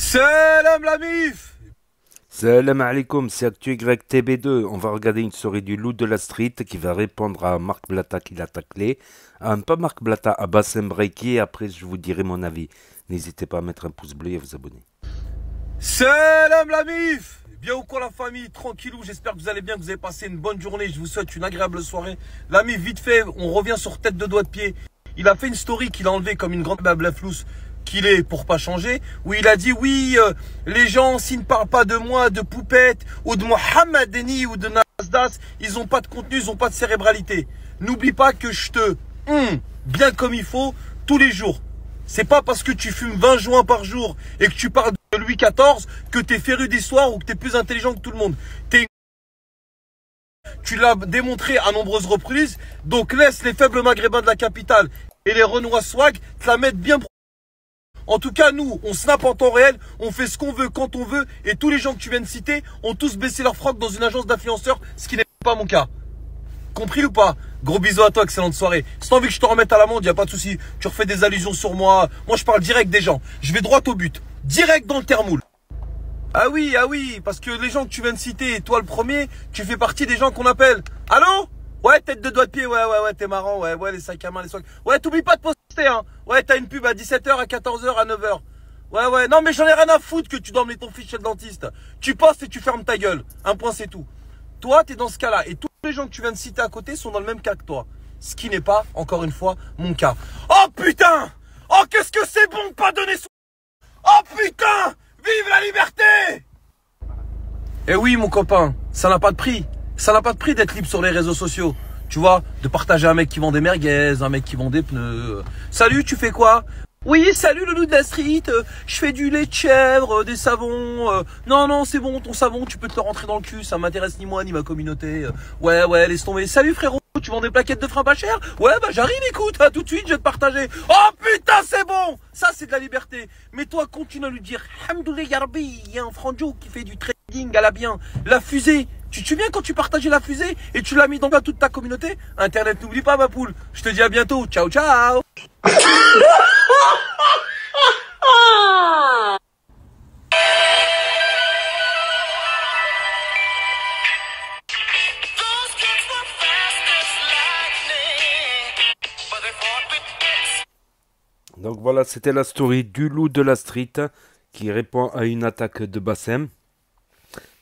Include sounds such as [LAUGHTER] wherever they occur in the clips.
Salam la mif Salam alaikum, c'est ActuYTB2. On va regarder une story du loup de la street qui va répondre à Marc Blatta qui l'a taclé. un ah, pas Marc Blata, à Bassem et après je vous dirai mon avis. N'hésitez pas à mettre un pouce bleu et à vous abonner. Salam la mif eh Bien au quoi la famille, tranquillou, j'espère que vous allez bien, que vous avez passé une bonne journée, je vous souhaite une agréable soirée. L'ami, vite fait, on revient sur tête de doigt de pied. Il a fait une story qu'il a enlevée comme une grande babla flousse qu'il est pour pas changer, où il a dit oui, euh, les gens s'ils ne parlent pas de moi, de Poupette ou de Denis, ou de Nasdas, ils n'ont pas de contenu, ils n'ont pas de cérébralité. N'oublie pas que je te hum bien comme il faut tous les jours. C'est pas parce que tu fumes 20 joints par jour et que tu parles de Louis XIV que t'es féru d'histoire ou que t'es plus intelligent que tout le monde. T'es tu l'as démontré à nombreuses reprises. Donc laisse les faibles maghrébins de la capitale et les Renois swag te la mettre bien en tout cas, nous, on snap en temps réel, on fait ce qu'on veut quand on veut, et tous les gens que tu viens de citer ont tous baissé leur froc dans une agence d'influenceurs, ce qui n'est pas mon cas. Compris ou pas Gros bisous à toi, excellente soirée. Si t'as envie que je te remette à l'amende, y a pas de souci. Tu refais des allusions sur moi. Moi, je parle direct des gens. Je vais droit au but. Direct dans le thermoule. Ah oui, ah oui, parce que les gens que tu viens de citer, et toi le premier, tu fais partie des gens qu'on appelle. Allô Ouais, tête de doigt de pied, ouais, ouais, ouais, t'es marrant, ouais, ouais, les sacs à main, les soins. Ouais, t'oublies pas de poster. Hein. Ouais, t'as une pub à 17h, à 14h, à 9h. Ouais, ouais. Non, mais j'en ai rien à foutre que tu dormes ton fils chez le dentiste. Tu passes et tu fermes ta gueule. Un point, c'est tout. Toi, t'es dans ce cas-là. Et tous les gens que tu viens de citer à côté sont dans le même cas que toi. Ce qui n'est pas, encore une fois, mon cas. Oh putain Oh, qu'est-ce que c'est bon de pas donner son. Oh putain Vive la liberté Eh oui, mon copain, ça n'a pas de prix. Ça n'a pas de prix d'être libre sur les réseaux sociaux. Tu vois, de partager un mec qui vend des merguez, un mec qui vend des pneus. Salut, tu fais quoi oui, salut le loup de la street, euh, je fais du lait de chèvre, euh, des savons. Euh. non, non, c'est bon, ton savon, tu peux te le rentrer dans le cul, ça m'intéresse ni moi ni ma communauté. ouais, ouais, laisse tomber. Salut frérot, tu vends des plaquettes de frein pas cher Ouais, bah j'arrive, écoute, tout de suite, je vais te partager. Oh putain, c'est bon Ça, c'est de la liberté. Mais toi, continue à lui dire, Hamdoulé Yarbi, il y a un franjo qui fait du trading à la bien. La fusée, tu te souviens quand tu partageais la fusée et tu l'as mis dans toute ta communauté Internet, n'oublie pas ma poule. Je te dis à bientôt. Ciao, ciao Donc voilà, c'était la story du loup de la street qui répond à une attaque de Bassem.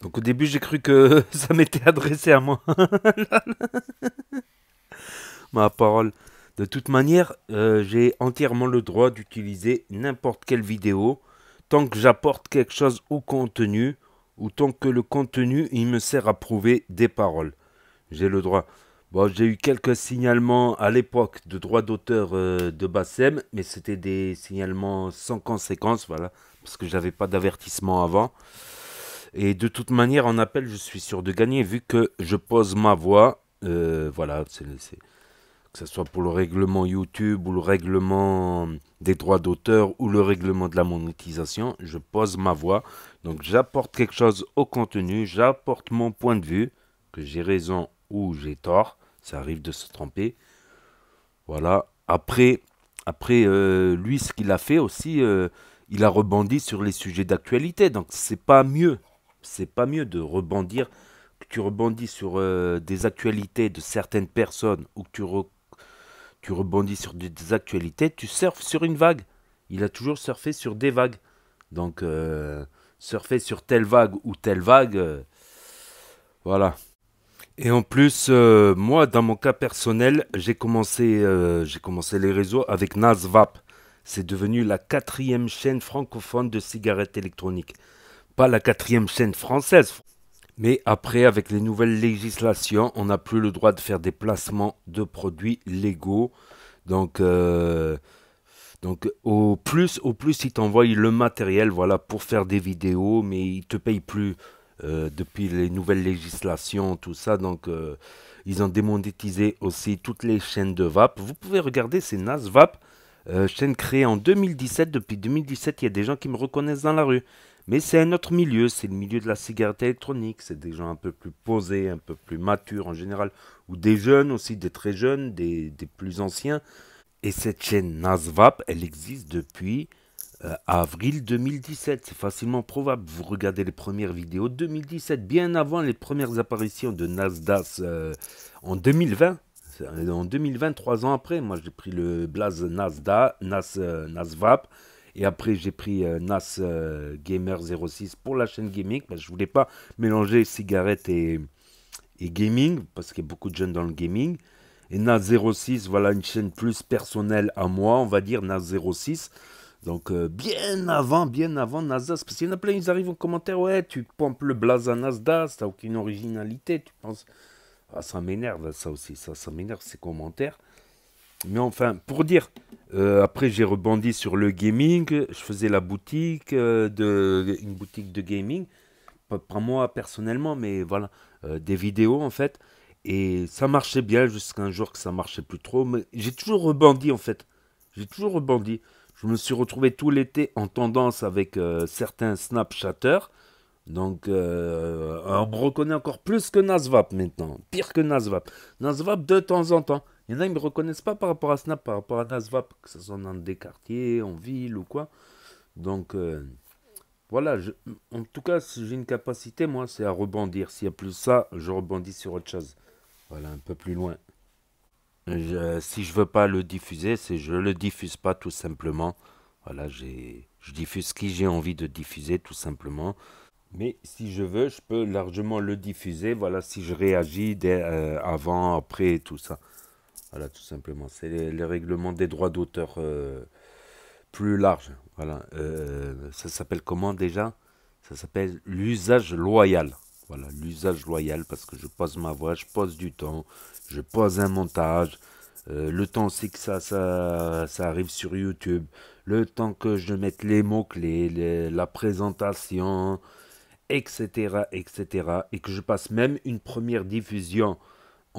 Donc au début, j'ai cru que [LAUGHS] ça m'était adressé à moi. [LAUGHS] Ma parole. De toute manière, euh, j'ai entièrement le droit d'utiliser n'importe quelle vidéo tant que j'apporte quelque chose au contenu ou tant que le contenu il me sert à prouver des paroles. J'ai le droit. Bon, j'ai eu quelques signalements à l'époque de droits d'auteur euh, de Bassem, mais c'était des signalements sans conséquence, voilà, parce que j'avais pas d'avertissement avant. Et de toute manière, en appel, je suis sûr de gagner vu que je pose ma voix. Euh, voilà, que ce soit pour le règlement YouTube ou le règlement des droits d'auteur ou le règlement de la monétisation, je pose ma voix. Donc j'apporte quelque chose au contenu, j'apporte mon point de vue, que j'ai raison ou j'ai tort, ça arrive de se tromper. Voilà, après, après euh, lui, ce qu'il a fait aussi, euh, il a rebondi sur les sujets d'actualité, donc c'est pas mieux c'est pas mieux de rebondir, que tu rebondis sur euh, des actualités de certaines personnes ou que tu, tu rebondis sur des, actualités, tu surfes sur une vague. Il a toujours surfé sur des vagues. Donc, euh, surfer sur telle vague ou telle vague, euh, voilà. Et en plus, moi, dans mon cas personnel, j'ai commencé, j'ai commencé les réseaux avec Nasvap. C'est devenu la quatrième chaîne francophone de cigarettes électroniques pas la quatrième chaîne française. Mais après, avec les nouvelles législations, on n'a plus le droit de faire des placements de produits légaux. Donc, euh, donc au plus, au plus, ils t'envoient le matériel voilà, pour faire des vidéos, mais ils te payent plus euh, depuis les nouvelles législations, tout ça. Donc, euh, ils ont démonétisé aussi toutes les chaînes de VAP. Vous pouvez regarder, ces NAS VAP, chaîne créée en 2017. Depuis 2017, il y a des gens qui me reconnaissent dans la rue. Mais c'est un autre milieu, c'est le milieu de la cigarette électronique, c'est des gens un peu plus posés, un peu plus matures en général, ou des jeunes aussi, des très jeunes, des, plus anciens. Et cette chaîne Nasvap, elle existe depuis euh, avril 2017, c'est facilement probable. Vous regardez les premières vidéos 2017, bien avant les premières apparitions de Nasdas euh, en 2020. Euh, en 2020, trois ans après, moi j'ai pris le blaze Nasda, Nasvap. Et après, j'ai pris euh, Nas euh, Gamer 06 pour la chaîne gaming. Parce que je voulais pas mélanger cigarette et, gaming, parce qu'il y a beaucoup de jeunes dans le gaming. Et Nas 06, voilà une chaîne plus personnelle à moi, on va dire, Nas 06. Donc, euh, bien avant, bien avant NASDAQ, Parce qu'il y en a plein, ils arrivent en commentaire. Ouais, tu pompes le blaze à ça t'as aucune originalité. Tu penses. Ah, ça m'énerve, ça aussi. Ça, ça m'énerve, ces commentaires. Mais enfin, pour dire, euh, après j'ai rebondi sur le gaming, je faisais la boutique, euh, de, une boutique de gaming, pas, moi personnellement, mais voilà, euh, des vidéos en fait. Et ça marchait bien jusqu'à un jour que ça marchait plus trop, mais j'ai toujours rebondi en fait. J'ai toujours rebondi. Je me suis retrouvé tout l'été en tendance avec certains Snapchatters. Donc, on me reconnaît encore plus que Nasvap maintenant. Pire que Nasvap. Nasvap de temps en temps. Il y en a, ils me reconnaissent pas par rapport à Snap, par rapport à Nasvap, que ce soit dans des quartiers, en ville ou quoi. Donc, euh, voilà. en tout cas, j'ai une capacité, moi, c'est à rebondir. S'il n'y a plus ça, je rebondis sur autre chose. Voilà, un peu plus loin. si je ne veux pas le diffuser, c'est je le diffuse pas tout simplement. Voilà, je diffuse ce qui j'ai envie de diffuser tout simplement. Mais si je veux, je peux largement le diffuser. Voilà, si je réagis euh, avant, après, tout ça. Voilà, tout simplement. C'est les, règlements des droits d'auteur euh, plus larges. Voilà. Euh, ça s'appelle comment déjà Ça s'appelle l'usage loyal. Voilà, l'usage loyal parce que je pose ma voix, je pose du temps, je pose un montage. Euh, le temps aussi que ça, ça, ça arrive sur YouTube, le temps que je mette les mots-clés, la présentation, etc., etc., et que je passe même une première diffusion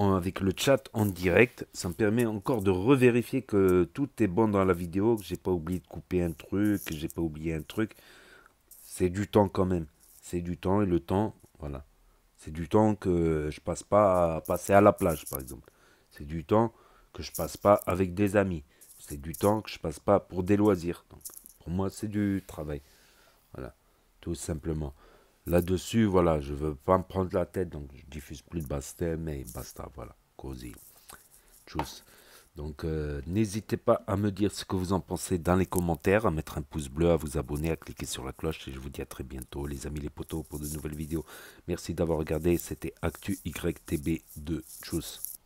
avec le chat en direct. Ça me permet encore de revérifier que tout est bon dans la vidéo, que j'ai pas oublié de couper un truc, que j'ai pas oublié un truc. C'est du temps quand même. C'est du temps et le temps, voilà. C'est du temps que je passe pas à passer à la plage, par exemple. C'est du temps que je passe pas avec des amis. C'est du temps que je passe pas pour des loisirs. pour moi, c'est du travail. Voilà, tout simplement. Là-dessus, voilà, je ne veux pas me prendre la tête, donc je diffuse plus de bastet, mais basta, voilà, cosy. Tchuss. Donc euh, n'hésitez pas à me dire ce que vous en pensez dans les commentaires, à mettre un pouce bleu, à vous abonner, à cliquer sur la cloche et je vous dis à très bientôt les amis les potos pour de nouvelles vidéos. Merci d'avoir regardé, c'était actuytb 2 Tchuss